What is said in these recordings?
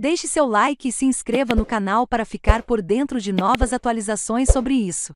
Deixe seu like e se inscreva no canal para ficar por dentro de novas atualizações sobre isso.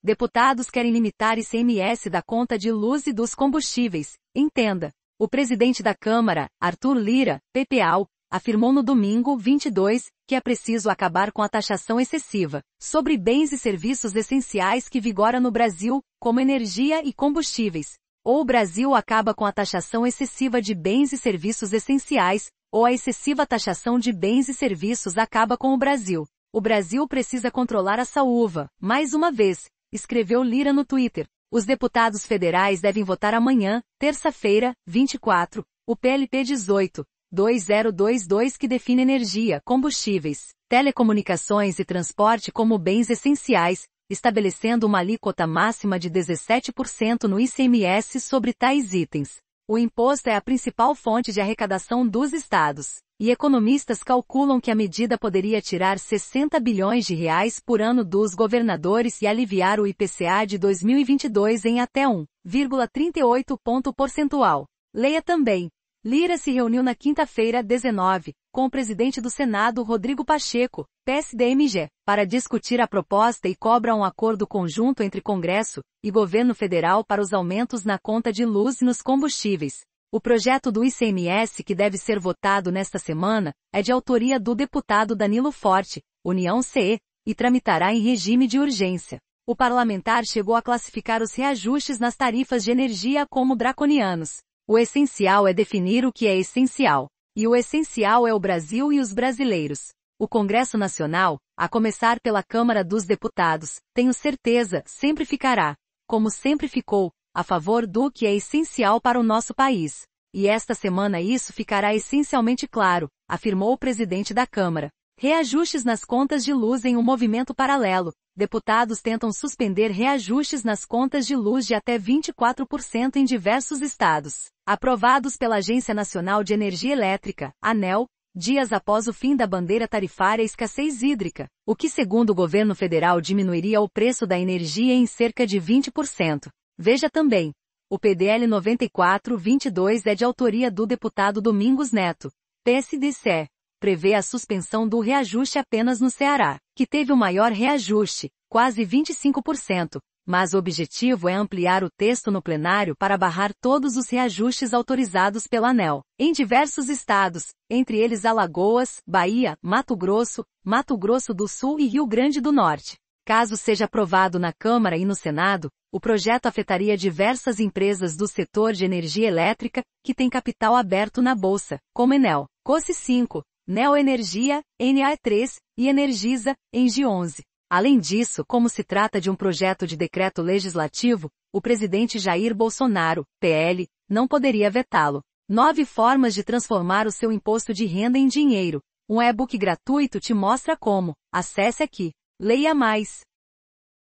Deputados querem limitar ICMS da conta de luz e dos combustíveis. Entenda. O presidente da Câmara, Arthur Lira, PPAU, afirmou no domingo 22 que é preciso acabar com a taxação excessiva sobre bens e serviços essenciais que vigora no Brasil, como energia e combustíveis. Ou o Brasil acaba com a taxação excessiva de bens e serviços essenciais, ou a excessiva taxação de bens e serviços acaba com o Brasil. O Brasil precisa controlar essa uva, mais uma vez, escreveu Lira no Twitter. Os deputados federais devem votar amanhã, terça-feira, 24, o PLP 18, 2022 que define energia, combustíveis, telecomunicações e transporte como bens essenciais, estabelecendo uma alíquota máxima de 17% no ICMS sobre tais itens. O imposto é a principal fonte de arrecadação dos estados, e economistas calculam que a medida poderia tirar 60 bilhões de reais por ano dos governadores e aliviar o IPCA de 2022 em até 1,38 ponto percentual. Leia também Lira se reuniu na quinta-feira, 19, com o presidente do Senado Rodrigo Pacheco, PSDMG, para discutir a proposta e cobra um acordo conjunto entre Congresso e governo federal para os aumentos na conta de luz e nos combustíveis. O projeto do ICMS que deve ser votado nesta semana é de autoria do deputado Danilo Forte, União CE, e tramitará em regime de urgência. O parlamentar chegou a classificar os reajustes nas tarifas de energia como draconianos. O essencial é definir o que é essencial. E o essencial é o Brasil e os brasileiros. O Congresso Nacional, a começar pela Câmara dos Deputados, tenho certeza, sempre ficará, como sempre ficou, a favor do que é essencial para o nosso país. E esta semana isso ficará essencialmente claro, afirmou o presidente da Câmara. Reajustes nas contas de luz em um movimento paralelo, deputados tentam suspender reajustes nas contas de luz de até 24% em diversos estados, aprovados pela Agência Nacional de Energia Elétrica, ANEL, dias após o fim da bandeira tarifária escassez hídrica, o que segundo o governo federal diminuiria o preço da energia em cerca de 20%. Veja também, o PDL 94/22 é de autoria do deputado Domingos Neto, PSDC prevê a suspensão do reajuste apenas no Ceará, que teve o maior reajuste, quase 25%, mas o objetivo é ampliar o texto no plenário para barrar todos os reajustes autorizados pela ANEL, em diversos estados, entre eles Alagoas, Bahia, Mato Grosso, Mato Grosso do Sul e Rio Grande do Norte. Caso seja aprovado na Câmara e no Senado, o projeto afetaria diversas empresas do setor de energia elétrica, que têm capital aberto na Bolsa, como Enel, COSE 5, Neoenergia, NAE3, e Energisa, ENGI11. Além disso, como se trata de um projeto de decreto legislativo, o presidente Jair Bolsonaro, PL, não poderia vetá-lo. Nove formas de transformar o seu imposto de renda em dinheiro. Um e-book gratuito te mostra como. Acesse aqui. Leia mais.